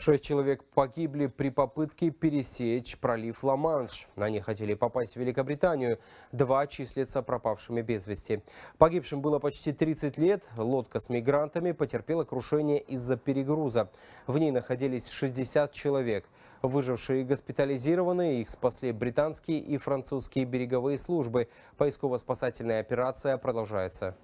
Шесть человек погибли при попытке пересечь пролив Ла-Манш. Они хотели попасть в Великобританию. Два числятся пропавшими без вести. Погибшим было почти 30 лет. Лодка с мигрантами потерпела крушение из-за перегруза. В ней находились 60 человек. Выжившие госпитализированы, их спасли британские и французские береговые службы. Поисково-спасательная операция продолжается.